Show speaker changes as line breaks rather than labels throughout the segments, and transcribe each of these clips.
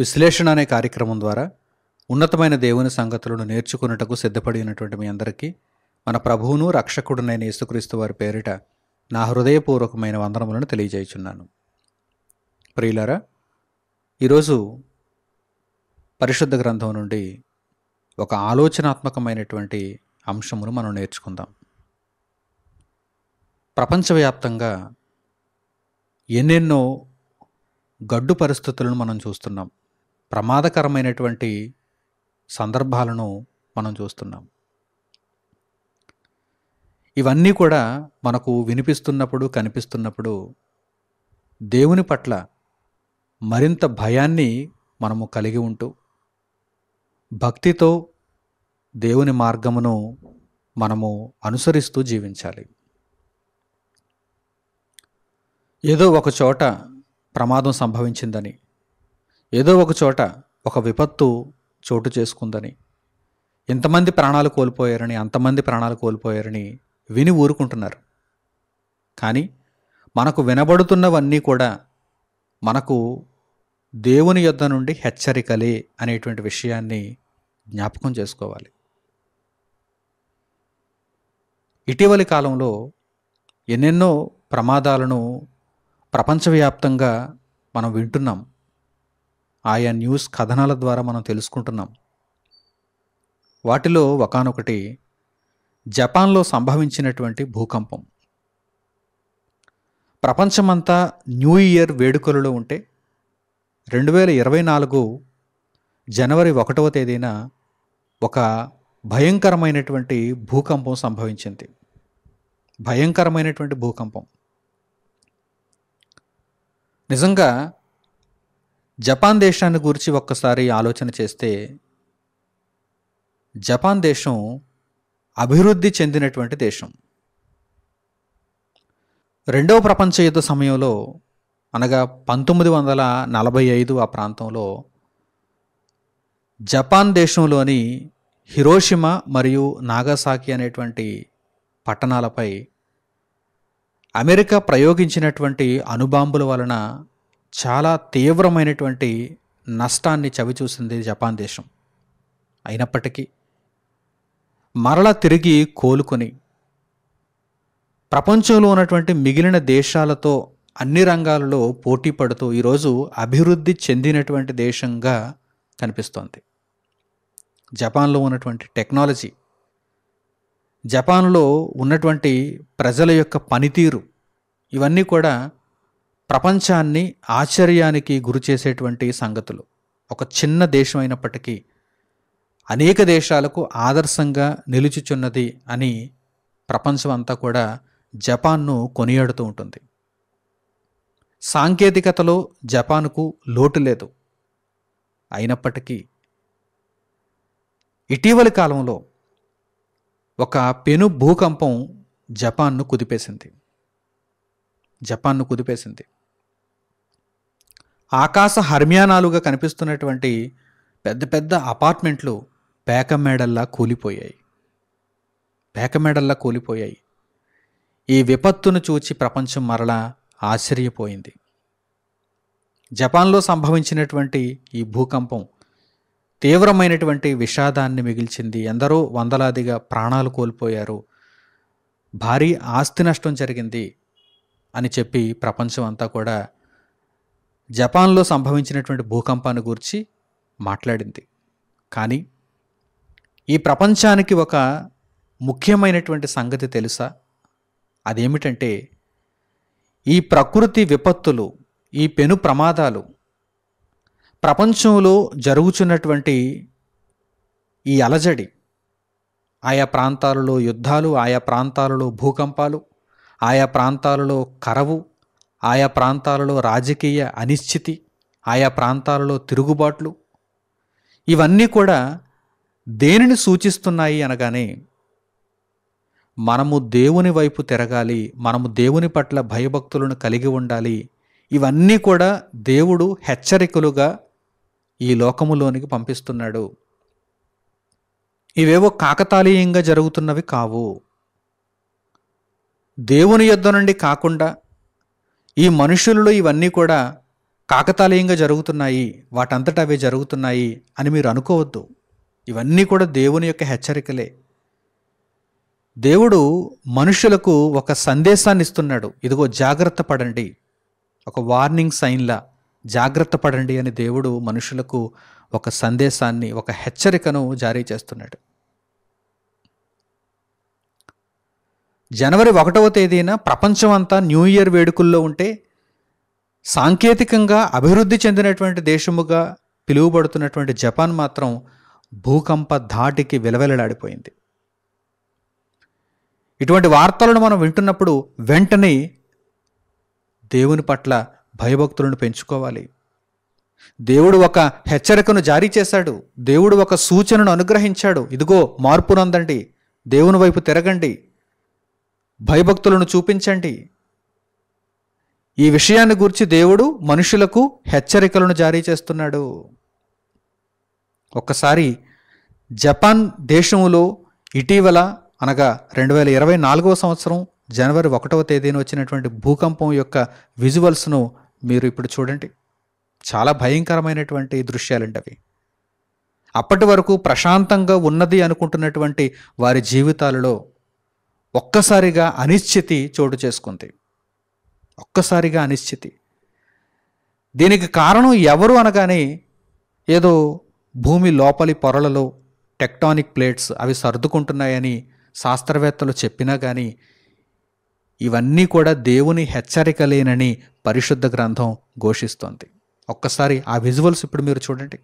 విశ్లేషణ అనే కార్యక్రమం ద్వారా ఉన్నతమైన దేవుని సంగతులను నేర్చుకున్నటకు సిద్ధపడినటువంటి మీ అందరికీ మన ప్రభువును రక్షకుడునైన యేసుక్రీస్తు వారి పేరిట నా హృదయపూర్వకమైన వందనములను తెలియజేయుచున్నాను ప్రియులారా ఈరోజు పరిశుద్ధ గ్రంథం నుండి ఒక ఆలోచనాత్మకమైనటువంటి అంశమును మనం నేర్చుకుందాం ప్రపంచవ్యాప్తంగా ఎన్నెన్నో గడ్డు పరిస్థితులను మనం చూస్తున్నాం ప్రమాదకరమైనటువంటి సందర్భాలను మనం చూస్తున్నాం ఇవన్నీ కూడా మనకు వినిపిస్తున్నప్పుడు కనిపిస్తున్నప్పుడు దేవుని పట్ల మరింత భయాన్ని మనము కలిగి ఉంటూ భక్తితో దేవుని మార్గమును మనము అనుసరిస్తూ జీవించాలి ఏదో ఒక చోట ప్రమాదం సంభవించిందని ఏదో ఒక చోట ఒక విపత్తు చోటు చేసుకుందని ఇంతమంది ప్రాణాలు కోల్పోయారని అంతమంది ప్రాణాలు కోల్పోయారని విని ఊరుకుంటున్నారు కానీ మనకు వినబడుతున్నవన్నీ కూడా మనకు దేవుని యొద్ద నుండి హెచ్చరికలే అనేటువంటి విషయాన్ని జ్ఞాపకం చేసుకోవాలి ఇటీవలి కాలంలో ఎన్నెన్నో ప్రమాదాలను ప్రపంచవ్యాప్తంగా మనం వింటున్నాం ఆయా న్యూస్ కథనాల ద్వారా మనం తెలుసుకుంటున్నాం వాటిలో ఒకనొకటి జపాన్లో సంభవించినటువంటి భూకంపం ప్రపంచమంతా న్యూ ఇయర్ వేడుకలలో ఉంటే రెండు వేల ఇరవై నాలుగు జనవరి ఒకటవ తేదీన ఒక భయంకరమైనటువంటి భూకంపం సంభవించింది భయంకరమైనటువంటి భూకంపం నిజంగా జపాన్ దేశాన్ని గురించి ఒక్కసారి ఆలోచన చేస్తే జపాన్ దేశం అభివృద్ధి చెందినటువంటి దేశం రెండవ ప్రపంచ యుద్ధ సమయంలో అనగా పంతొమ్మిది వందల నలభై ఐదు ఆ ప్రాంతంలో జపాన్ దేశంలోని హిరోషిమా మరియు నాగాసాకి అనేటువంటి పట్టణాలపై అమెరికా ప్రయోగించినటువంటి అణుబాంబుల వలన చాలా తీవ్రమైనటువంటి నష్టాన్ని చవిచూసింది జపాన్ దేశం అయినప్పటికీ మరల తిరిగి కోలుకొని ప్రపంచంలో ఉన్నటువంటి మిగిలిన దేశాలతో అన్ని రంగాలలో పోటీ పడుతూ ఈరోజు అభివృద్ధి చెందినటువంటి దేశంగా కనిపిస్తోంది జపాన్లో ఉన్నటువంటి టెక్నాలజీ జపాన్లో ఉన్నటువంటి ప్రజల యొక్క పనితీరు ఇవన్నీ కూడా ప్రపంచాన్ని ఆశ్చర్యానికి గురి చేసేటువంటి సంగతులు ఒక చిన్న దేశం అయినప్పటికీ అనేక దేశాలకు ఆదర్శంగా నిలుచుచున్నది అని ప్రపంచం అంతా కూడా జపాన్ను కొనియాడుతూ ఉంటుంది సాంకేతికతలో జపాన్కు లోటు లేదు అయినప్పటికీ ఇటీవలి కాలంలో ఒక పెను భూకంపం జపాన్ను కుదిపేసింది జపాన్ను కుదిపేసింది ఆకాశ హర్మ్యానాలుగా కనిపిస్తున్నటువంటి పెద్ద పెద్ద అపార్ట్మెంట్లు పేక మేడల్లా కూలిపోయాయి పేక మేడల్లా కూలిపోయాయి ఈ విపత్తును చూచి ప్రపంచం మరలా ఆశ్చర్యపోయింది జపాన్లో సంభవించినటువంటి ఈ భూకంపం తీవ్రమైనటువంటి విషాదాన్ని మిగిల్చింది ఎందరో వందలాదిగా ప్రాణాలు కోల్పోయారు భారీ ఆస్తి నష్టం జరిగింది అని చెప్పి ప్రపంచం అంతా కూడా జపాన్లో సంభవించినటువంటి భూకంపాన్ని గురించి మాట్లాడింది కానీ ఈ ప్రపంచానికి ఒక ముఖ్యమైనటువంటి సంగతి తెలుసా అదేమిటంటే ఈ ప్రకృతి విపత్తులు ఈ పెను ప్రమాదాలు ప్రపంచంలో జరుగుచున్నటువంటి ఈ అలజడి ఆయా ప్రాంతాలలో యుద్ధాలు ఆయా ప్రాంతాలలో భూకంపాలు ఆయా ప్రాంతాలలో కరవు ఆయా ప్రాంతాలలో రాజకీయ అనిశ్చితి ఆయా ప్రాంతాలలో తిరుగుబాట్లు ఇవన్నీ కూడా దేనిని సూచిస్తున్నాయి అనగానే మనము దేవుని వైపు తిరగాలి మనము దేవుని పట్ల భయభక్తులను కలిగి ఉండాలి ఇవన్నీ కూడా దేవుడు హెచ్చరికలుగా ఈ లోకములోనికి పంపిస్తున్నాడు ఇవేవో కాకతాళీయంగా జరుగుతున్నవి కావు దేవుని యుద్ధ నుండి కాకుండా ఈ మనుషులలో ఇవన్నీ కూడా కాకతాళీయంగా జరుగుతున్నాయి వాటంతట అవే జరుగుతున్నాయి అని మీరు అనుకోవద్దు ఇవన్నీ కూడా దేవుని యొక్క హెచ్చరికలే దేవుడు మనుషులకు ఒక సందేశాన్ని ఇస్తున్నాడు ఇదిగో జాగ్రత్త పడండి ఒక వార్నింగ్ సైన్లా జాగ్రత్త పడండి అని దేవుడు మనుషులకు ఒక సందేశాన్ని ఒక హెచ్చరికను జారీ చేస్తున్నాడు జనవరి ఒకటవ తేదీన ప్రపంచమంతా న్యూ ఇయర్ వేడుకల్లో ఉంటే సాంకేతికంగా అభివృద్ధి చెందినటువంటి దేశముగా పిలువబడుతున్నటువంటి జపాన్ మాత్రం భూకంప ధాటికి విలవెలలాడిపోయింది ఇటువంటి వార్తలను మనం వింటున్నప్పుడు వెంటనే దేవుని పట్ల భయభక్తులను పెంచుకోవాలి దేవుడు ఒక హెచ్చరికను జారీ చేశాడు దేవుడు ఒక సూచనను అనుగ్రహించాడు ఇదిగో మార్పునందండి దేవుని వైపు తిరగండి భయభక్తులను చూపించండి ఈ విషయాన్ని గురించి దేవుడు మనుషులకు హెచ్చరికలను జారీ చేస్తున్నాడు ఒక్కసారి జపాన్ దేశంలో ఇటీవల అనగా రెండు వేల ఇరవై నాలుగవ సంవత్సరం జనవరి ఒకటవ తేదీన వచ్చినటువంటి భూకంపం యొక్క విజువల్స్ను మీరు ఇప్పుడు చూడండి చాలా భయంకరమైనటువంటి దృశ్యాలండి అవి అప్పటి వరకు ప్రశాంతంగా ఉన్నది అనుకుంటున్నటువంటి వారి జీవితాలలో ఒక్కసారిగా అనిశ్చితి చోటు చేసుకుంది ఒక్కసారిగా అనిశ్చితి దీనికి కారణం ఎవరు అనగానే ఏదో భూమి లోపలి పొరలలో టెక్టానిక్ ప్లేట్స్ అవి సర్దుకుంటున్నాయని శాస్త్రవేత్తలు చెప్పినా కానీ ఇవన్నీ కూడా దేవుని హెచ్చరిక లేనని పరిశుద్ధ గ్రంథం ఘోషిస్తోంది ఒక్కసారి ఆ విజువల్స్ ఇప్పుడు మీరు చూడండి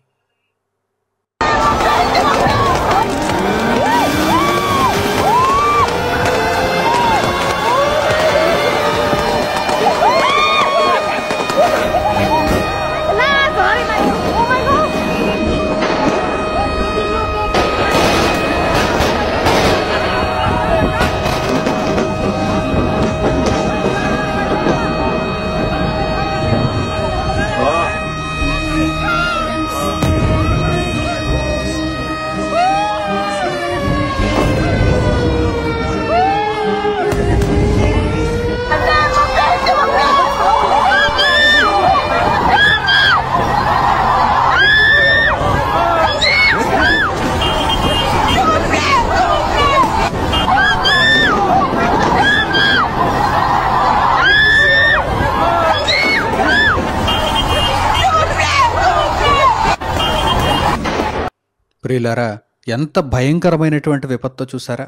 ప్రియులారా ఎంత భయంకరమైనటువంటి విపత్తు చూసారా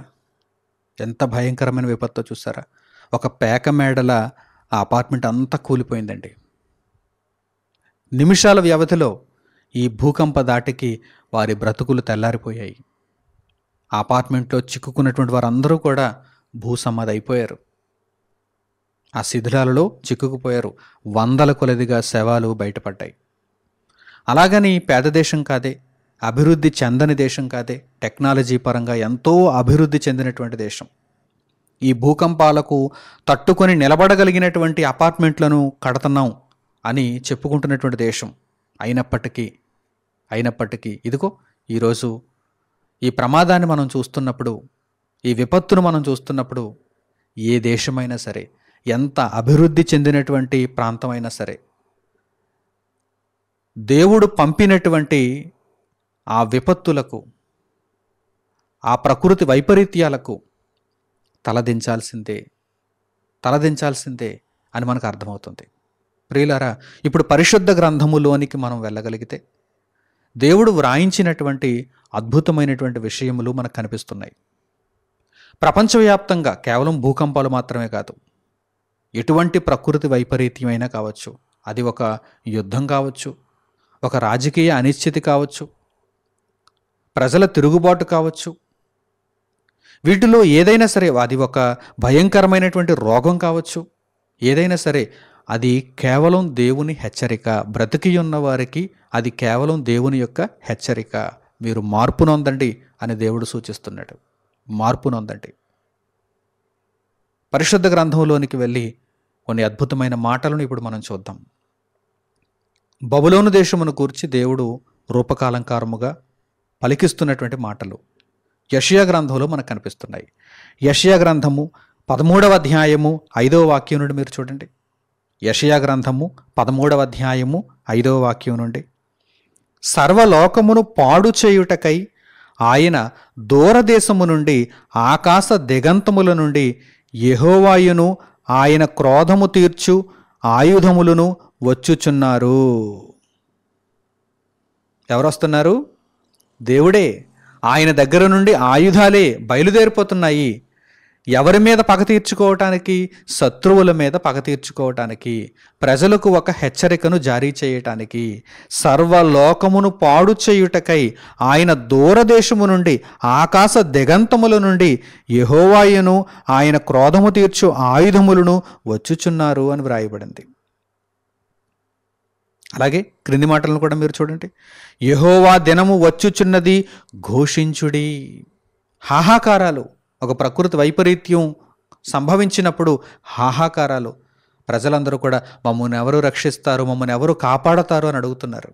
ఎంత భయంకరమైన విపత్తు చూసారా ఒక పేక మేడల ఆ అపార్ట్మెంట్ అంతా కూలిపోయిందండి నిమిషాల వ్యవధిలో ఈ భూకంప దాటికి వారి బ్రతుకులు తెల్లారిపోయాయి ఆ అపార్ట్మెంట్లో చిక్కుకున్నటువంటి వారందరూ కూడా భూసమ్మది అయిపోయారు ఆ శిథిలాలలో చిక్కుకుపోయారు వందల కొలదిగా శవాలు బయటపడ్డాయి అలాగని పేద దేశం కాదే అభివృద్ధి చెందని దేశం కాదే టెక్నాలజీ పరంగా ఎంతో అభివృద్ధి చెందినటువంటి దేశం ఈ భూకంపాలకు తట్టుకొని నిలబడగలిగినటువంటి అపార్ట్మెంట్లను కడుతున్నాం అని చెప్పుకుంటున్నటువంటి దేశం అయినప్పటికీ అయినప్పటికీ ఇదిగో ఈరోజు ఈ ప్రమాదాన్ని మనం చూస్తున్నప్పుడు ఈ విపత్తును మనం చూస్తున్నప్పుడు ఏ దేశమైనా సరే ఎంత అభివృద్ధి చెందినటువంటి ప్రాంతమైనా సరే దేవుడు పంపినటువంటి ఆ విపత్తులకు ఆ ప్రకృతి వైపరీత్యాలకు తలదించాల్సిందే తలదించాల్సిందే అని మనకు అర్థమవుతుంది ప్రియులారా ఇప్పుడు పరిశుద్ధ గ్రంథములోనికి మనం వెళ్ళగలిగితే దేవుడు వ్రాయించినటువంటి అద్భుతమైనటువంటి విషయములు మనకు కనిపిస్తున్నాయి ప్రపంచవ్యాప్తంగా కేవలం భూకంపాలు మాత్రమే కాదు ఎటువంటి ప్రకృతి వైపరీత్యమైనా కావచ్చు అది ఒక యుద్ధం కావచ్చు ఒక రాజకీయ అనిశ్చితి కావచ్చు ప్రజల తిరుగుబాటు కావచ్చు వీటిలో ఏదైనా సరే అది ఒక భయంకరమైనటువంటి రోగం కావచ్చు ఏదైనా సరే అది కేవలం దేవుని హెచ్చరిక బ్రతికి ఉన్న వారికి అది కేవలం దేవుని యొక్క హెచ్చరిక మీరు మార్పు నొందండి అని దేవుడు సూచిస్తున్నాడు మార్పు నొందండి పరిశుద్ధ గ్రంథంలోనికి వెళ్ళి కొన్ని అద్భుతమైన మాటలను ఇప్పుడు మనం చూద్దాం బబులోను దేశమును కూర్చి దేవుడు రూపకాలంకారముగా పలికిస్తున్నటువంటి మాటలు యషయా గ్రంథంలో మనకు కనిపిస్తున్నాయి యషయా గ్రంథము పదమూడవ అధ్యాయము ఐదవ వాక్యం నుండి మీరు చూడండి యషయా గ్రంథము పదమూడవ అధ్యాయము ఐదవ వాక్యం నుండి సర్వలోకమును పాడు చేయుటకై ఆయన దూరదేశము నుండి ఆకాశ దిగంతముల నుండి యహోవాయును ఆయన క్రోధము తీర్చు ఆయుధములను వచ్చుచున్నారు ఎవరొస్తున్నారు దేవుడే ఆయన దగ్గర నుండి ఆయుధాలే బయలుదేరిపోతున్నాయి ఎవరి మీద పగ తీర్చుకోవటానికి శత్రువుల మీద పగ తీర్చుకోవటానికి ప్రజలకు ఒక హెచ్చరికను జారీ చేయటానికి సర్వలోకమును పాడు చేయుటకై ఆయన దూరదేశము నుండి ఆకాశ దిగంతముల నుండి యహోవాయును ఆయన క్రోధము తీర్చు ఆయుధములను వచ్చుచున్నారు అని వ్రాయబడింది అలాగే క్రింది మాటలను కూడా మీరు చూడండి యహోవా దినము వచ్చుచున్నది ఘోషించుడి హాహాకారాలు ఒక ప్రకృతి వైపరీత్యం సంభవించినప్పుడు హాహాకారాలు ప్రజలందరూ కూడా మమ్మల్ని ఎవరు రక్షిస్తారు మమ్మల్ని ఎవరు కాపాడతారు అని అడుగుతున్నారు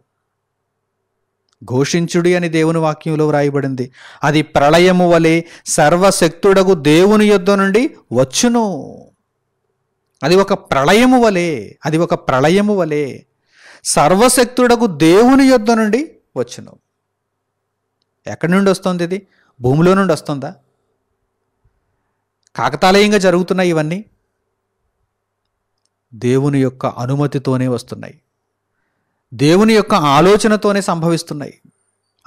ఘోషించుడి అని దేవుని వాక్యంలో వ్రాయబడింది అది ప్రళయము వలె సర్వశక్తుడగు దేవుని యుద్ధ నుండి వచ్చును అది ఒక ప్రళయము వలె అది ఒక ప్రళయము వలె సర్వశక్తుడకు దేవుని యుద్ధం నుండి వచ్చును ఎక్కడి నుండి వస్తుంది ఇది భూమిలో నుండి వస్తుందా కాకతాలయంగా జరుగుతున్నాయి ఇవన్నీ దేవుని యొక్క అనుమతితోనే వస్తున్నాయి దేవుని యొక్క ఆలోచనతోనే సంభవిస్తున్నాయి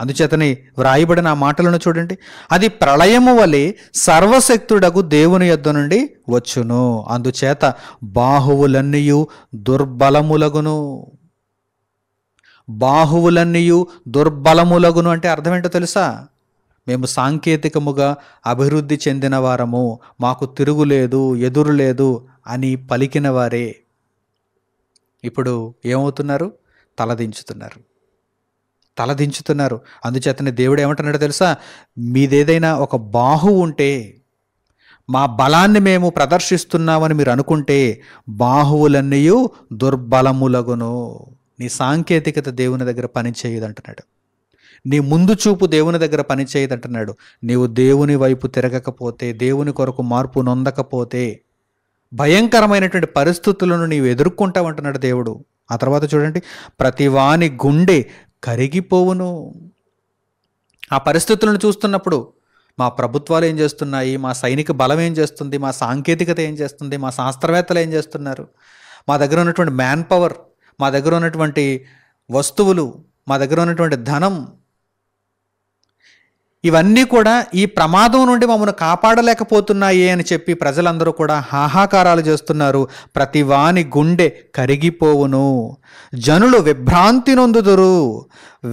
అందుచేతని వ్రాయబడిన ఆ మాటలను చూడండి అది ప్రళయము వలె సర్వశక్తుడకు దేవుని యొద్ద నుండి వచ్చును అందుచేత బాహువులన్నీయు దుర్బలములగును బాహువులన్నీయు దుర్బలములగును అంటే అర్థమేంటో తెలుసా మేము సాంకేతికముగా అభివృద్ధి చెందిన వారము మాకు తిరుగులేదు ఎదురు లేదు అని పలికిన వారే ఇప్పుడు ఏమవుతున్నారు తలదించుతున్నారు తలదించుతున్నారు అందుచేతనే దేవుడు ఏమంటున్నాడో తెలుసా మీదేదైనా ఒక బాహు ఉంటే మా బలాన్ని మేము ప్రదర్శిస్తున్నామని మీరు అనుకుంటే బాహువులన్నీ దుర్బలములగును నీ సాంకేతికత దేవుని దగ్గర పనిచేయదంటున్నాడు నీ ముందు చూపు దేవుని దగ్గర పనిచేయదంటున్నాడు నీవు దేవుని వైపు తిరగకపోతే దేవుని కొరకు మార్పు నొందకపోతే భయంకరమైనటువంటి పరిస్థితులను నీవు ఎదుర్కొంటావు అంటున్నాడు దేవుడు ఆ తర్వాత చూడండి ప్రతివాని గుండె కరిగిపోవును ఆ పరిస్థితులను చూస్తున్నప్పుడు మా ప్రభుత్వాలు ఏం చేస్తున్నాయి మా సైనిక బలం ఏం చేస్తుంది మా సాంకేతికత ఏం చేస్తుంది మా శాస్త్రవేత్తలు ఏం చేస్తున్నారు మా దగ్గర ఉన్నటువంటి మ్యాన్ పవర్ మా దగ్గర ఉన్నటువంటి వస్తువులు మా దగ్గర ఉన్నటువంటి ధనం ఇవన్నీ కూడా ఈ ప్రమాదం నుండి మమ్మల్ని కాపాడలేకపోతున్నాయి అని చెప్పి ప్రజలందరూ కూడా హాహాకారాలు చేస్తున్నారు ప్రతి వాని గుండె కరిగిపోవును జనులు విభ్రాంతి నొందుదురు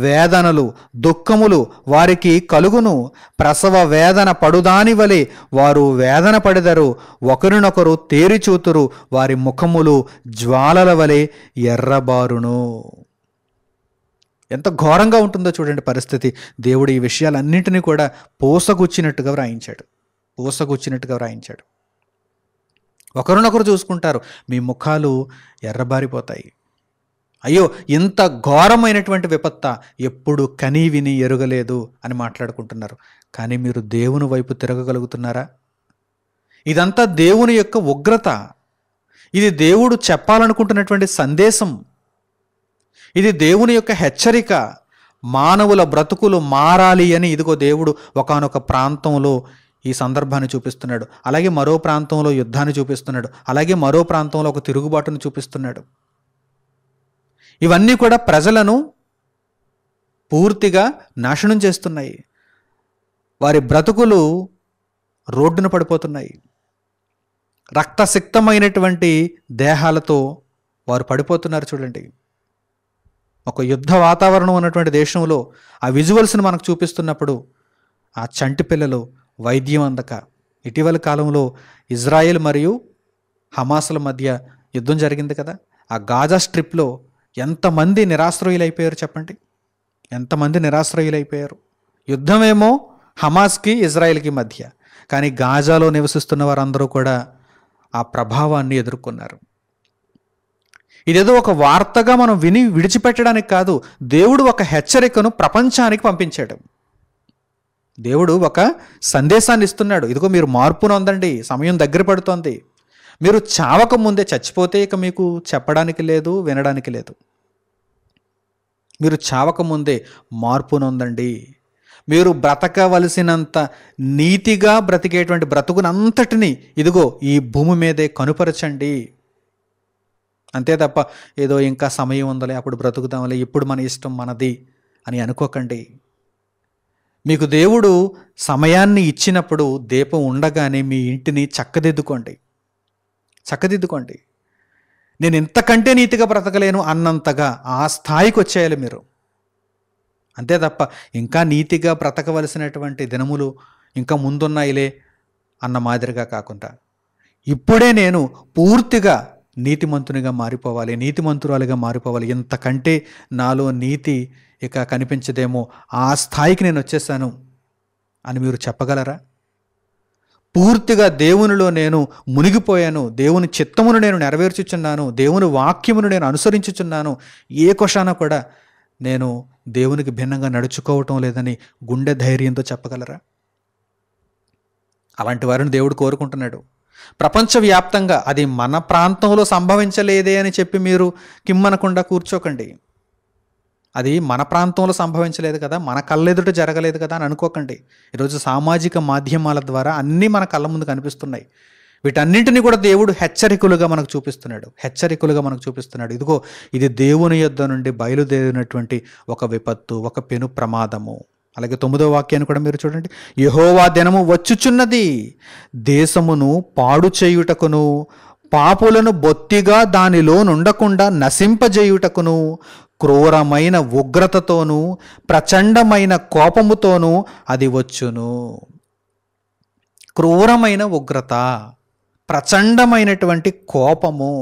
వేదనలు దుఃఖములు వారికి కలుగును ప్రసవ వేదన పడుదాని వలె వారు వేదన పడదరు ఒకరినొకరు తేరిచూతురు వారి ముఖములు జ్వాలల వలె ఎర్రబారును ఎంత ఘోరంగా ఉంటుందో చూడండి పరిస్థితి దేవుడు ఈ విషయాలన్నింటినీ కూడా పోసగుచ్చినట్టుగా వ్రాయించాడు పోసగుచ్చినట్టుగా వ్రాయించాడు ఒకరినొకరు చూసుకుంటారు మీ ముఖాలు ఎర్రబారిపోతాయి అయ్యో ఇంత ఘోరమైనటువంటి విపత్త ఎప్పుడు కని విని ఎరుగలేదు అని మాట్లాడుకుంటున్నారు కానీ మీరు దేవుని వైపు తిరగగలుగుతున్నారా ఇదంతా దేవుని యొక్క ఉగ్రత ఇది దేవుడు చెప్పాలనుకుంటున్నటువంటి సందేశం ఇది దేవుని యొక్క హెచ్చరిక మానవుల బ్రతుకులు మారాలి అని ఇదిగో దేవుడు ఒకనొక ప్రాంతంలో ఈ సందర్భాన్ని చూపిస్తున్నాడు అలాగే మరో ప్రాంతంలో యుద్ధాన్ని చూపిస్తున్నాడు అలాగే మరో ప్రాంతంలో ఒక తిరుగుబాటును చూపిస్తున్నాడు ఇవన్నీ కూడా ప్రజలను పూర్తిగా నాశనం చేస్తున్నాయి వారి బ్రతుకులు రోడ్డున పడిపోతున్నాయి రక్తసిక్తమైనటువంటి దేహాలతో వారు పడిపోతున్నారు చూడండి ఒక యుద్ధ వాతావరణం ఉన్నటువంటి దేశంలో ఆ విజువల్స్ని మనకు చూపిస్తున్నప్పుడు ఆ చంటి పిల్లలు వైద్యం అందక ఇటీవల కాలంలో ఇజ్రాయెల్ మరియు హమాసుల మధ్య యుద్ధం జరిగింది కదా ఆ గాజా స్ట్రిప్లో ఎంతమంది నిరాశ్రయులు అయిపోయారు చెప్పండి ఎంతమంది నిరాశ్రయులైపోయారు యుద్ధమేమో హమాస్కి ఇజ్రాయెల్కి మధ్య కానీ గాజాలో నివసిస్తున్న వారందరూ కూడా ఆ ప్రభావాన్ని ఎదుర్కొన్నారు ఇదేదో ఒక వార్తగా మనం విని విడిచిపెట్టడానికి కాదు దేవుడు ఒక హెచ్చరికను ప్రపంచానికి పంపించాడు దేవుడు ఒక సందేశాన్ని ఇస్తున్నాడు ఇదిగో మీరు మార్పును ఉందండి సమయం దగ్గర పడుతోంది మీరు చావక ముందే చచ్చిపోతే ఇక మీకు చెప్పడానికి లేదు వినడానికి లేదు మీరు చావక ముందే మార్పునుందండి మీరు బ్రతకవలసినంత నీతిగా బ్రతికేటువంటి బ్రతుకునంతటిని ఇదిగో ఈ భూమి మీదే కనుపరచండి అంతే తప్ప ఏదో ఇంకా సమయం ఉందలే అప్పుడు బ్రతుకుతాంలే ఇప్పుడు మన ఇష్టం మనది అని అనుకోకండి మీకు దేవుడు సమయాన్ని ఇచ్చినప్పుడు దీపం ఉండగానే మీ ఇంటిని చక్కదిద్దుకోండి చక్కదిద్దుకోండి నేను ఇంతకంటే నీతిగా బ్రతకలేను అన్నంతగా ఆ స్థాయికి వచ్చేయాలి మీరు అంతే తప్ప ఇంకా నీతిగా బ్రతకవలసినటువంటి దినములు ఇంకా ముందున్నాయిలే అన్న మాదిరిగా కాకుండా ఇప్పుడే నేను పూర్తిగా నీతిమంతునిగా మారిపోవాలి నీతిమంతురాలుగా మారిపోవాలి ఇంతకంటే నాలో నీతి ఇక కనిపించదేమో ఆ స్థాయికి నేను వచ్చేసాను అని మీరు చెప్పగలరా పూర్తిగా దేవునిలో నేను మునిగిపోయాను దేవుని చిత్తమును నేను నెరవేర్చుచున్నాను దేవుని వాక్యమును నేను అనుసరించుచున్నాను ఏ కొషాన కూడా నేను దేవునికి భిన్నంగా నడుచుకోవటం లేదని గుండె ధైర్యంతో చెప్పగలరా అలాంటి వారిని దేవుడు కోరుకుంటున్నాడు ప్రపంచవ్యాప్తంగా అది మన ప్రాంతంలో సంభవించలేదే అని చెప్పి మీరు కిమ్మనకుండా కూర్చోకండి అది మన ప్రాంతంలో సంభవించలేదు కదా మన కళ్ళెదుట జరగలేదు కదా అని అనుకోకండి ఈరోజు సామాజిక మాధ్యమాల ద్వారా అన్నీ మన కళ్ళ ముందు కనిపిస్తున్నాయి వీటన్నింటినీ కూడా దేవుడు హెచ్చరికలుగా మనకు చూపిస్తున్నాడు హెచ్చరికలుగా మనకు చూపిస్తున్నాడు ఇదిగో ఇది దేవుని యొద్ద నుండి బయలుదేరినటువంటి ఒక విపత్తు ఒక పెను ప్రమాదము అలాగే తొమ్మిదో వాక్యాన్ని కూడా మీరు చూడండి యహోవా దినము వచ్చుచున్నది దేశమును పాడు చేయుటకును పాపులను బొత్తిగా దానిలో నుండకుండా నశింపజేయుటకును క్రూరమైన ఉగ్రతతోనూ ప్రచండమైన కోపముతోనూ అది వచ్చును క్రూరమైన ఉగ్రత ప్రచండమైనటువంటి కోపము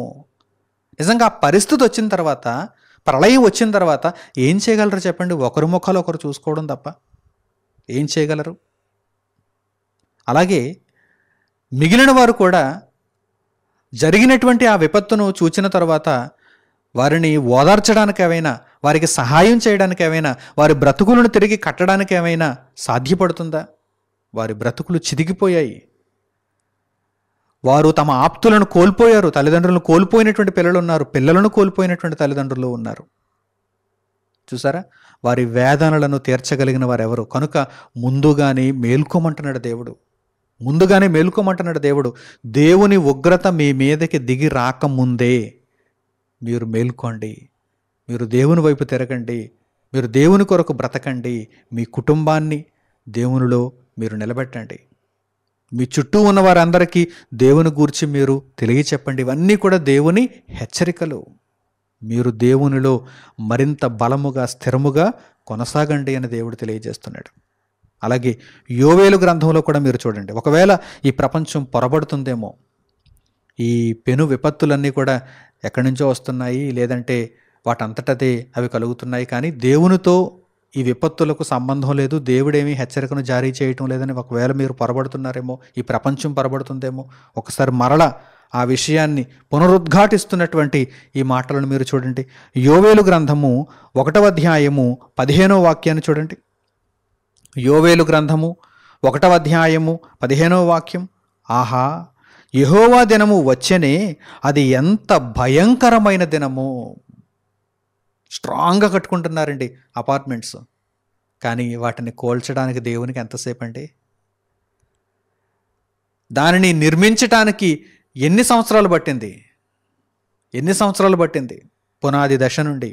నిజంగా ఆ పరిస్థితి వచ్చిన తర్వాత ప్రళయం వచ్చిన తర్వాత ఏం చేయగలరు చెప్పండి ఒకరి ముఖాలు ఒకరు చూసుకోవడం తప్ప ఏం చేయగలరు అలాగే మిగిలిన వారు కూడా జరిగినటువంటి ఆ విపత్తును చూచిన తర్వాత వారిని ఓదార్చడానికి ఏమైనా వారికి సహాయం చేయడానికి ఏమైనా వారి బ్రతుకులను తిరిగి కట్టడానికి ఏమైనా సాధ్యపడుతుందా వారి బ్రతుకులు చిదిగిపోయాయి వారు తమ ఆప్తులను కోల్పోయారు తల్లిదండ్రులను కోల్పోయినటువంటి పిల్లలు ఉన్నారు పిల్లలను కోల్పోయినటువంటి తల్లిదండ్రులు ఉన్నారు చూసారా వారి వేదనలను తీర్చగలిగిన వారెవరు కనుక ముందుగానే మేల్కోమంటున్నాడు దేవుడు ముందుగానే మేల్కోమంటున్నాడు దేవుడు దేవుని ఉగ్రత మీ మీదకి దిగి రాకముందే మీరు మేల్కోండి మీరు దేవుని వైపు తిరగండి మీరు దేవుని కొరకు బ్రతకండి మీ కుటుంబాన్ని దేవునిలో మీరు నిలబెట్టండి మీ చుట్టూ ఉన్న వారందరికీ దేవుని గూర్చి మీరు తెలియచెప్పండి ఇవన్నీ కూడా దేవుని హెచ్చరికలు మీరు దేవునిలో మరింత బలముగా స్థిరముగా కొనసాగండి అని దేవుడు తెలియజేస్తున్నాడు అలాగే యోవేలు గ్రంథంలో కూడా మీరు చూడండి ఒకవేళ ఈ ప్రపంచం పొరబడుతుందేమో ఈ పెను విపత్తులన్నీ కూడా ఎక్కడి నుంచో వస్తున్నాయి లేదంటే వాటంతటదే అవి కలుగుతున్నాయి కానీ దేవునితో ఈ విపత్తులకు సంబంధం లేదు దేవుడేమీ హెచ్చరికను జారీ చేయటం లేదని ఒకవేళ మీరు పొరబడుతున్నారేమో ఈ ప్రపంచం పొరబడుతుందేమో ఒకసారి మరలా ఆ విషయాన్ని పునరుద్ఘాటిస్తున్నటువంటి ఈ మాటలను మీరు చూడండి యోవేలు గ్రంథము ఒకటవ అధ్యాయము పదిహేనో వాక్యాన్ని చూడండి యోవేలు గ్రంథము ఒకటవ అధ్యాయము పదిహేనో వాక్యం ఆహా యహోవా దినము వచ్చనే అది ఎంత భయంకరమైన దినము స్ట్రాంగ్గా కట్టుకుంటున్నారండి అపార్ట్మెంట్స్ కానీ వాటిని కోల్చడానికి దేవునికి ఎంతసేపు అండి దానిని నిర్మించటానికి ఎన్ని సంవత్సరాలు పట్టింది ఎన్ని సంవత్సరాలు పట్టింది పునాది దశ నుండి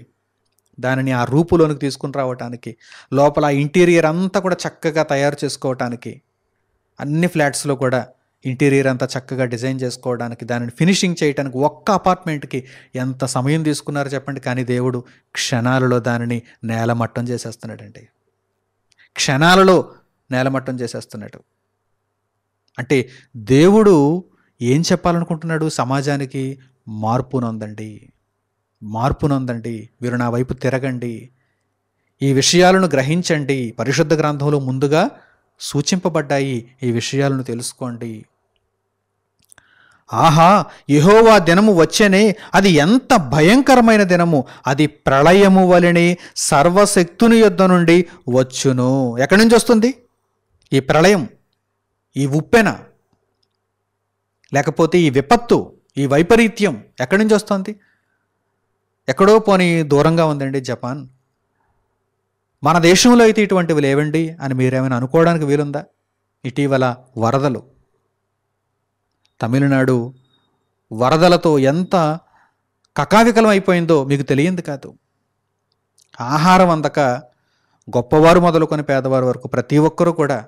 దానిని ఆ రూపులోనికి తీసుకుని రావటానికి లోపల ఇంటీరియర్ అంతా కూడా చక్కగా తయారు చేసుకోవటానికి అన్ని ఫ్లాట్స్లో కూడా ఇంటీరియర్ అంతా చక్కగా డిజైన్ చేసుకోవడానికి దానిని ఫినిషింగ్ చేయడానికి ఒక్క అపార్ట్మెంట్కి ఎంత సమయం తీసుకున్నారో చెప్పండి కానీ దేవుడు క్షణాలలో దానిని నేలమట్టం చేసేస్తున్నాడండి క్షణాలలో నేలమట్టం చేసేస్తున్నాడు అంటే దేవుడు ఏం చెప్పాలనుకుంటున్నాడు సమాజానికి మార్పునొందండి మార్పునొందండి మీరు నా వైపు తిరగండి ఈ విషయాలను గ్రహించండి పరిశుద్ధ గ్రంథంలో ముందుగా సూచింపబడ్డాయి ఈ విషయాలను తెలుసుకోండి ఆహా యహోవా దినము వచ్చేనే అది ఎంత భయంకరమైన దినము అది ప్రళయము వలెనే సర్వశక్తుని యుద్ధ నుండి వచ్చును ఎక్కడి నుంచి వస్తుంది ఈ ప్రళయం ఈ ఉప్పెన లేకపోతే ఈ విపత్తు ఈ వైపరీత్యం ఎక్కడి నుంచి వస్తుంది ఎక్కడో పోని దూరంగా ఉందండి జపాన్ మన దేశంలో అయితే ఇటువంటివి లేవండి అని మీరేమైనా అనుకోవడానికి వీలుందా ఇటీవల వరదలు తమిళనాడు వరదలతో ఎంత కకావికలం అయిపోయిందో మీకు తెలియంది కాదు ఆహారం అందక గొప్పవారు మొదలుకొని పేదవారు వరకు ప్రతి ఒక్కరూ కూడా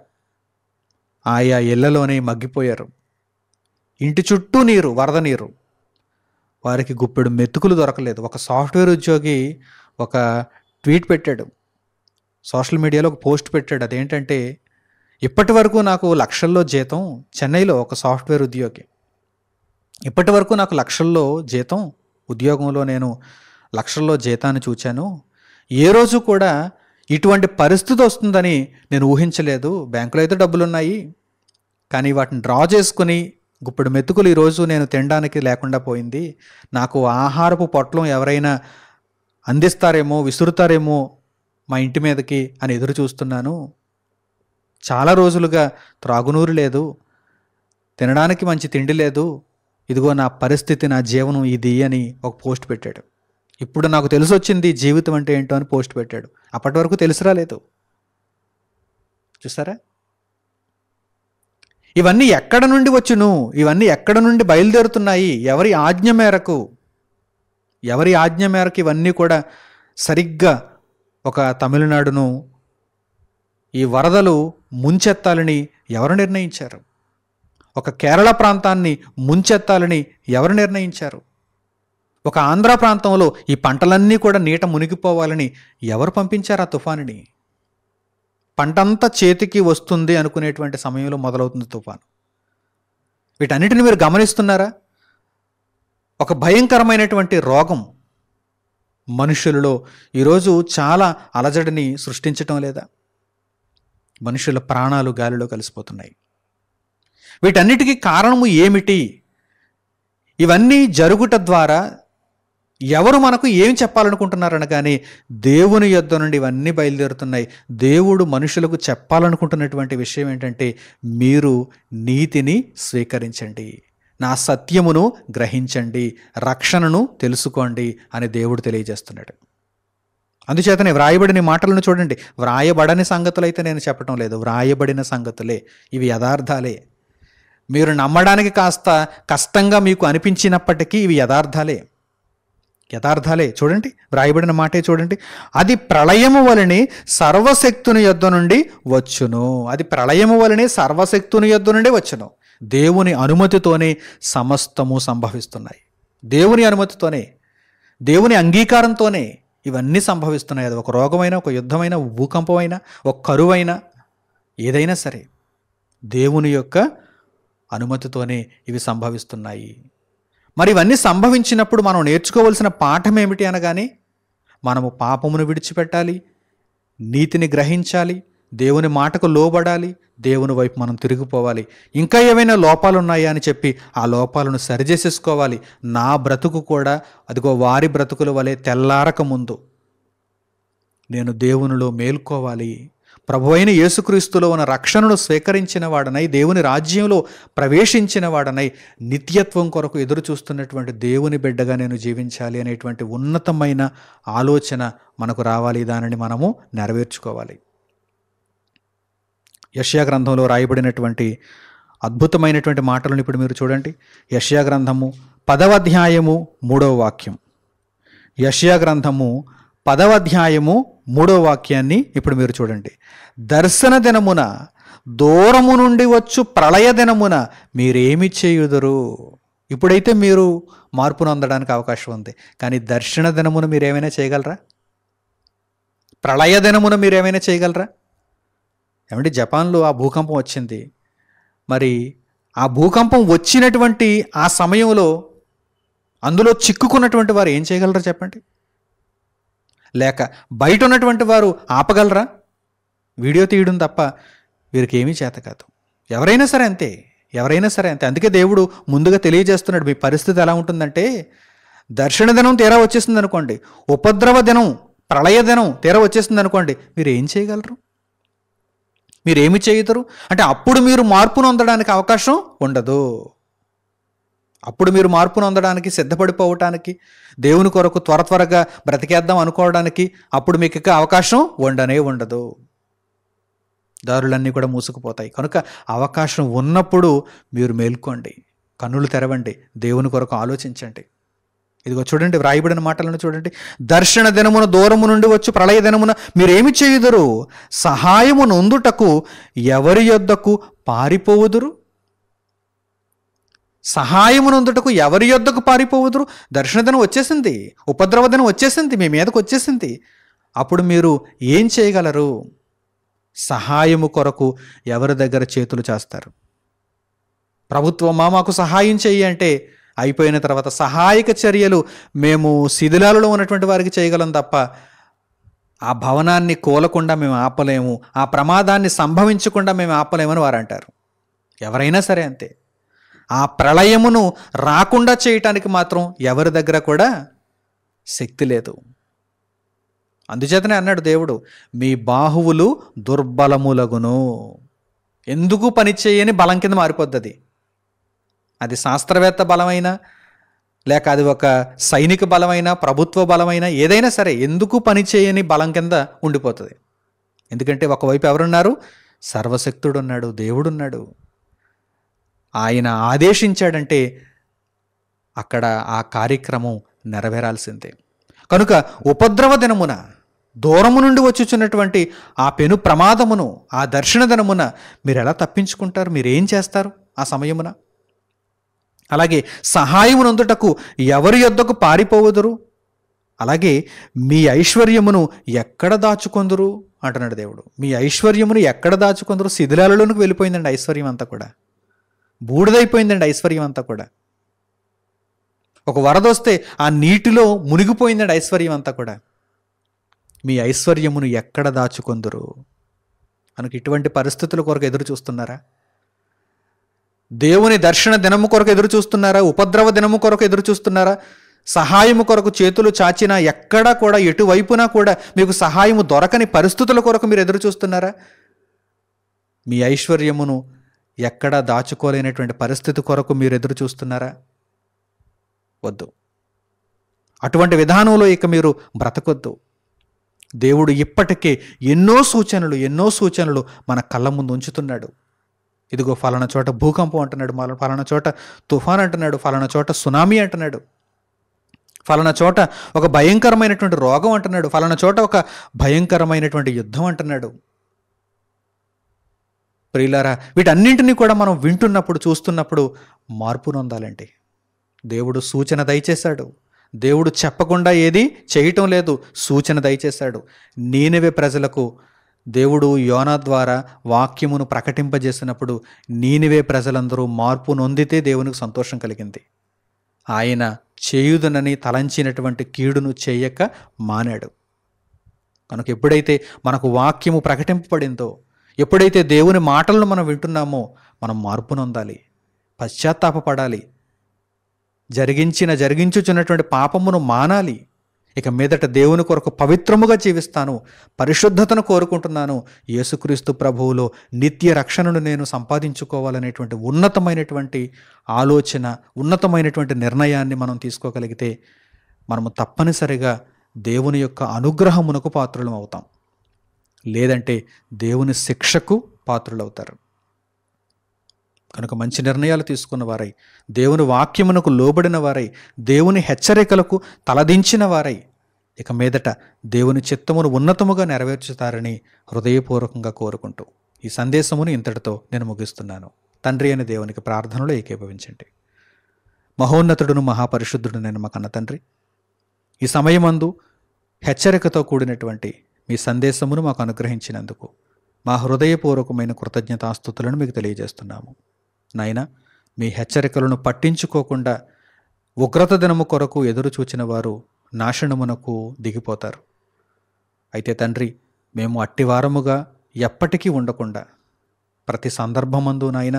ఆయా ఇళ్లలోనే మగ్గిపోయారు ఇంటి చుట్టూ నీరు వరద నీరు వారికి గుప్పెడు మెతుకులు దొరకలేదు ఒక సాఫ్ట్వేర్ ఉద్యోగి ఒక ట్వీట్ పెట్టాడు సోషల్ మీడియాలో ఒక పోస్ట్ పెట్టాడు అదేంటంటే ఇప్పటి వరకు నాకు లక్షల్లో జీతం చెన్నైలో ఒక సాఫ్ట్వేర్ ఉద్యోగి ఇప్పటి వరకు నాకు లక్షల్లో జీతం ఉద్యోగంలో నేను లక్షల్లో జీతాన్ని చూచాను ఏ రోజు కూడా ఇటువంటి పరిస్థితి వస్తుందని నేను ఊహించలేదు బ్యాంకులో అయితే డబ్బులున్నాయి కానీ వాటిని డ్రా చేసుకుని ఇప్పుడు మెతుకులు ఈరోజు నేను తినడానికి లేకుండా పోయింది నాకు ఆహారపు పొట్లం ఎవరైనా అందిస్తారేమో విసురుతారేమో మా ఇంటి మీదకి అని ఎదురు చూస్తున్నాను చాలా రోజులుగా త్రాగునూరు లేదు తినడానికి మంచి తిండి లేదు ఇదిగో నా పరిస్థితి నా జీవనం ఇది అని ఒక పోస్ట్ పెట్టాడు ఇప్పుడు నాకు తెలిసి వచ్చింది జీవితం అంటే ఏంటో అని పోస్ట్ పెట్టాడు అప్పటి వరకు తెలిసి రాలేదు చూసారా ఇవన్నీ ఎక్కడ నుండి వచ్చును ఇవన్నీ ఎక్కడ నుండి బయలుదేరుతున్నాయి ఎవరి ఆజ్ఞ మేరకు ఎవరి ఆజ్ఞ మేరకు ఇవన్నీ కూడా సరిగ్గా ఒక తమిళనాడును ఈ వరదలు ముంచెత్తాలని ఎవరు నిర్ణయించారు ఒక కేరళ ప్రాంతాన్ని ముంచెత్తాలని ఎవరు నిర్ణయించారు ఒక ఆంధ్ర ప్రాంతంలో ఈ పంటలన్నీ కూడా నీట మునిగిపోవాలని ఎవరు పంపించారు ఆ తుఫానుని పంటంతా చేతికి వస్తుంది అనుకునేటువంటి సమయంలో మొదలవుతుంది తుఫాను వీటన్నిటిని మీరు గమనిస్తున్నారా ఒక భయంకరమైనటువంటి రోగం మనుషులలో ఈరోజు చాలా అలజడిని సృష్టించటం లేదా మనుషుల ప్రాణాలు గాలిలో కలిసిపోతున్నాయి వీటన్నిటికీ కారణము ఏమిటి ఇవన్నీ జరుగుట ద్వారా ఎవరు మనకు ఏం చెప్పాలనుకుంటున్నారనగానే దేవుని యొద్ద నుండి ఇవన్నీ బయలుదేరుతున్నాయి దేవుడు మనుషులకు చెప్పాలనుకుంటున్నటువంటి విషయం ఏంటంటే మీరు నీతిని స్వీకరించండి నా సత్యమును గ్రహించండి రక్షణను తెలుసుకోండి అని దేవుడు తెలియజేస్తున్నాడు అందుచేతనే వ్రాయబడిన మాటలను చూడండి వ్రాయబడని సంగతులు అయితే నేను చెప్పడం లేదు వ్రాయబడిన సంగతులే ఇవి యథార్థాలే మీరు నమ్మడానికి కాస్త కష్టంగా మీకు అనిపించినప్పటికీ ఇవి యథార్థాలే యథార్థాలే చూడండి వ్రాయబడిన మాటే చూడండి అది ప్రళయము వలనే సర్వశక్తుని యొద్ద నుండి వచ్చును అది ప్రళయము వలనే సర్వశక్తుని యొద్ద నుండి వచ్చును దేవుని అనుమతితోనే సమస్తము సంభవిస్తున్నాయి దేవుని అనుమతితోనే దేవుని అంగీకారంతోనే ఇవన్నీ సంభవిస్తున్నాయి అది ఒక రోగమైనా ఒక యుద్ధమైనా భూకంపమైనా ఒక కరువైనా ఏదైనా సరే దేవుని యొక్క అనుమతితోనే ఇవి సంభవిస్తున్నాయి మరి ఇవన్నీ సంభవించినప్పుడు మనం నేర్చుకోవలసిన పాఠం ఏమిటి అనగానే మనము పాపమును విడిచిపెట్టాలి నీతిని గ్రహించాలి దేవుని మాటకు లోబడాలి దేవుని వైపు మనం తిరిగిపోవాలి ఇంకా ఏమైనా లోపాలు ఉన్నాయా అని చెప్పి ఆ లోపాలను సరిచేసేసుకోవాలి నా బ్రతుకు కూడా అదిగో వారి బ్రతుకుల వలె తెల్లారక ముందు నేను దేవునిలో మేల్కోవాలి ప్రభువైన యేసుక్రీస్తులో ఉన్న రక్షణను స్వీకరించిన వాడనై దేవుని రాజ్యంలో ప్రవేశించిన వాడనై నిత్యత్వం కొరకు ఎదురు చూస్తున్నటువంటి దేవుని బిడ్డగా నేను జీవించాలి అనేటువంటి ఉన్నతమైన ఆలోచన మనకు రావాలి దానిని మనము నెరవేర్చుకోవాలి యష్యా గ్రంథంలో రాయబడినటువంటి అద్భుతమైనటువంటి మాటలను ఇప్పుడు మీరు చూడండి యష్యా గ్రంథము పదవ అధ్యాయము మూడవ వాక్యం యష్యా గ్రంథము పదవ అధ్యాయము మూడో వాక్యాన్ని ఇప్పుడు మీరు చూడండి దర్శన దినమున దూరము నుండి వచ్చు ప్రళయ దినమున మీరేమి చేయుదరు ఇప్పుడైతే మీరు మార్పును అందడానికి అవకాశం ఉంది కానీ దర్శన దినమున మీరు ఏమైనా చేయగలరా ప్రళయ దినమున మీరు ఏమైనా చేయగలరా ఏమంటే జపాన్లో ఆ భూకంపం వచ్చింది మరి ఆ భూకంపం వచ్చినటువంటి ఆ సమయంలో అందులో చిక్కుకున్నటువంటి వారు ఏం చేయగలరా చెప్పండి లేక బయట ఉన్నటువంటి వారు ఆపగలరా వీడియో తీయడం తప్ప వీరికి ఏమీ చేత కాదు ఎవరైనా సరే అంతే ఎవరైనా సరే అంతే అందుకే దేవుడు ముందుగా తెలియజేస్తున్నాడు మీ పరిస్థితి ఎలా ఉంటుందంటే దర్శన దినం తీరా వచ్చేసింది అనుకోండి ఉపద్రవ దినం ప్రళయ దినం తీరా వచ్చేసింది అనుకోండి మీరు ఏం చేయగలరు మీరు ఏమి చేయగలరు అంటే అప్పుడు మీరు మార్పును పొందడానికి అవకాశం ఉండదు అప్పుడు మీరు మార్పును పొందడానికి సిద్ధపడిపోవటానికి దేవుని కొరకు త్వర త్వరగా బ్రతికేద్దాం అనుకోవడానికి అప్పుడు మీకు ఇక అవకాశం ఉండనే ఉండదు దారులన్నీ కూడా మూసుకుపోతాయి కనుక అవకాశం ఉన్నప్పుడు మీరు మేల్కోండి కన్నులు తెరవండి దేవుని కొరకు ఆలోచించండి ఇదిగో చూడండి వ్రాయబడిన మాటలను చూడండి దర్శన దినమున దూరము నుండి వచ్చు ప్రళయ దినమున మీరేమి చేయుదురు సహాయము నొందుటకు ఎవరి యొద్దకు పారిపోవుదురు సహాయమునందుటకు ఎవరి యొద్దకు పారిపోవదురు దర్శనదనం వచ్చేసింది ఉపద్రవధనం వచ్చేసింది మీ మీదకు వచ్చేసింది అప్పుడు మీరు ఏం చేయగలరు సహాయము కొరకు ఎవరి దగ్గర చేతులు చేస్తారు ప్రభుత్వమా మాకు సహాయం చేయి అంటే అయిపోయిన తర్వాత సహాయక చర్యలు మేము శిథిలాలలో ఉన్నటువంటి వారికి చేయగలం తప్ప ఆ భవనాన్ని కోలకుండా మేము ఆపలేము ఆ ప్రమాదాన్ని సంభవించకుండా మేము ఆపలేమని వారు అంటారు ఎవరైనా సరే అంతే ఆ ప్రళయమును రాకుండా చేయటానికి మాత్రం ఎవరి దగ్గర కూడా శక్తి లేదు అందుచేతనే అన్నాడు దేవుడు మీ బాహువులు దుర్బలములగును ఎందుకు పనిచేయని బలం కింద మారిపోద్ది అది శాస్త్రవేత్త బలమైన లేక అది ఒక సైనిక బలమైన ప్రభుత్వ బలమైన ఏదైనా సరే ఎందుకు పనిచేయని బలం కింద ఉండిపోతుంది ఎందుకంటే ఒకవైపు ఎవరున్నారు సర్వశక్తుడు దేవుడు దేవుడున్నాడు ఆయన ఆదేశించాడంటే అక్కడ ఆ కార్యక్రమం నెరవేరాల్సిందే కనుక ఉపద్రవ దినమున దూరము నుండి వచ్చుచున్నటువంటి ఆ పెను ప్రమాదమును ఆ దర్శన దినమున మీరు ఎలా తప్పించుకుంటారు మీరేం చేస్తారు ఆ సమయమున అలాగే సహాయమునందుటకు ఎవరి యొద్దకు పారిపోవదురు అలాగే మీ ఐశ్వర్యమును ఎక్కడ దాచుకొందురు అంటున్నాడు దేవుడు మీ ఐశ్వర్యమును ఎక్కడ దాచుకొందరు శిథిలాలలోనికి వెళ్ళిపోయిందండి ఐశ్వర్యం అంతా కూడా బూడిదైపోయిందండి ఐశ్వర్యం అంతా కూడా ఒక వరద వస్తే ఆ నీటిలో మునిగిపోయిందండి ఐశ్వర్యం అంతా కూడా మీ ఐశ్వర్యమును ఎక్కడ దాచుకుందరు మనకు ఇటువంటి పరిస్థితుల కొరకు ఎదురు చూస్తున్నారా దేవుని దర్శన దినము కొరకు ఎదురు చూస్తున్నారా ఉపద్రవ దినము కొరకు ఎదురు చూస్తున్నారా సహాయము కొరకు చేతులు చాచినా ఎక్కడా కూడా ఎటువైపున కూడా మీకు సహాయము దొరకని పరిస్థితుల కొరకు మీరు ఎదురు చూస్తున్నారా మీ ఐశ్వర్యమును ఎక్కడా దాచుకోలేనటువంటి పరిస్థితి కొరకు మీరు ఎదురు చూస్తున్నారా వద్దు అటువంటి విధానంలో ఇక మీరు బ్రతకొద్దు దేవుడు ఇప్పటికే ఎన్నో సూచనలు ఎన్నో సూచనలు మన కళ్ళ ముందు ఉంచుతున్నాడు ఇదిగో ఫలాన చోట భూకంపం అంటున్నాడు ఫలాన చోట తుఫాన్ అంటున్నాడు ఫలాన చోట సునామీ అంటున్నాడు ఫలాన చోట ఒక భయంకరమైనటువంటి రోగం అంటున్నాడు ఫలాన చోట ఒక భయంకరమైనటువంటి యుద్ధం అంటున్నాడు ప్రియులారా వీటన్నింటినీ కూడా మనం వింటున్నప్పుడు చూస్తున్నప్పుడు మార్పు నొందాలండి దేవుడు సూచన దయచేశాడు దేవుడు చెప్పకుండా ఏది చేయటం లేదు సూచన దయచేశాడు నేనవే ప్రజలకు దేవుడు యోన ద్వారా వాక్యమును ప్రకటింపజేసినప్పుడు నీనివే ప్రజలందరూ మార్పు నొందితే దేవునికి సంతోషం కలిగింది ఆయన చేయుదనని తలంచినటువంటి కీడును చేయక మానాడు కనుక ఎప్పుడైతే మనకు వాక్యము ప్రకటింపబడిందో ఎప్పుడైతే దేవుని మాటలను మనం వింటున్నామో మనం మార్పునొందాలి నొందాలి పశ్చాత్తాపడాలి జరిగించిన జరిగించుచున్నటువంటి పాపమును మానాలి ఇక మీదట దేవుని కొరకు పవిత్రముగా జీవిస్తాను పరిశుద్ధతను కోరుకుంటున్నాను యేసుక్రీస్తు ప్రభువులో నిత్య రక్షణను నేను సంపాదించుకోవాలనేటువంటి ఉన్నతమైనటువంటి ఆలోచన ఉన్నతమైనటువంటి నిర్ణయాన్ని మనం తీసుకోగలిగితే మనము తప్పనిసరిగా దేవుని యొక్క అనుగ్రహమునకు పాత్రలం అవుతాం లేదంటే దేవుని శిక్షకు పాత్రులవుతారు కనుక మంచి నిర్ణయాలు తీసుకున్న వారై దేవుని వాక్యమునకు లోబడిన వారై దేవుని హెచ్చరికలకు తలదించిన వారై ఇక మీదట దేవుని చిత్తమును ఉన్నతముగా నెరవేర్చుతారని హృదయపూర్వకంగా కోరుకుంటూ ఈ సందేశమును ఇంతటితో నేను ముగిస్తున్నాను తండ్రి అని దేవునికి ప్రార్థనలో ఏకీభవించండి మహోన్నతుడును మహాపరిశుద్ధుడు నేను మా కన్న తండ్రి ఈ సమయమందు హెచ్చరికతో కూడినటువంటి మీ సందేశమును మాకు అనుగ్రహించినందుకు మా హృదయపూర్వకమైన కృతజ్ఞతాస్థుతులను మీకు తెలియజేస్తున్నాము నాయన మీ హెచ్చరికలను పట్టించుకోకుండా ఉగ్రత దినము కొరకు ఎదురు చూచిన వారు నాశనమునకు దిగిపోతారు అయితే తండ్రి మేము అట్టివారముగా ఎప్పటికీ ఉండకుండా ప్రతి సందర్భమందు నాయన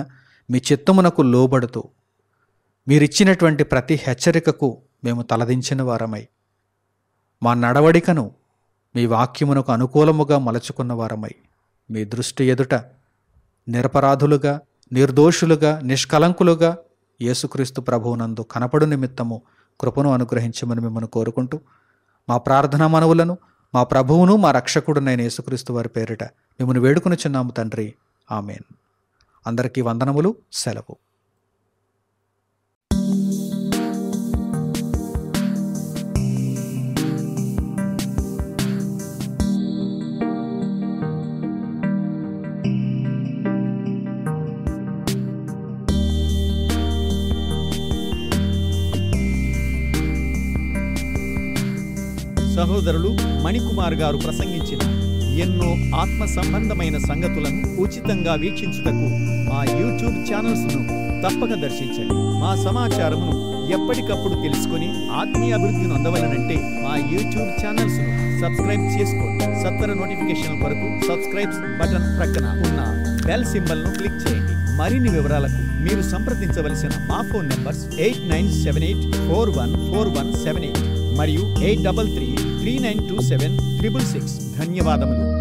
మీ చిత్తమునకు లోబడుతూ మీరిచ్చినటువంటి ప్రతి హెచ్చరికకు మేము తలదించిన వారమై మా నడవడికను మీ వాక్యమునకు అనుకూలముగా మలచుకున్న వారమై మీ దృష్టి ఎదుట నిరపరాధులుగా నిర్దోషులుగా నిష్కలంకులుగా యేసుక్రీస్తు ప్రభువునందు కనపడు నిమిత్తము కృపను అనుగ్రహించమని మిమ్మల్ని కోరుకుంటూ మా ప్రార్థనా మనవులను మా ప్రభువును మా రక్షకుడునైన యేసుక్రీస్తు వారి పేరిట మిమ్మల్ని వేడుకుని చిన్నాము తండ్రి ఆమెన్ అందరికీ వందనములు సెలవు సహోదరులు మణికుమార్ గారు ప్రసంగించిన ఎన్నో ఆత్మ సంబంధమైన సంగతులను ఉచితంగా వీక్షించుటకు మా యూట్యూబ్ ఛానల్స్ను తప్పక దర్శించండి మా సమాచారము ఎప్పటికప్పుడు తెలుసుకుని ఆత్మీయ అభివృద్ధిని అందవలనంటే మా యూట్యూబ్ ఛానల్స్ను సబ్స్క్రైబ్ చేసుకోండి సత్వర నోటిఫికేషన్ వరకు సబ్స్క్రైబ్ బటన్ ప్రక్కన ఉన్న బెల్ సింబల్ను క్లిక్ చేయండి మరిన్ని వివరాలకు మీరు సంప్రదించవలసిన మా phone numbers eight nine seven eight four one four one seven eight మరియు eight double three three nine two six धन्यवाद मनु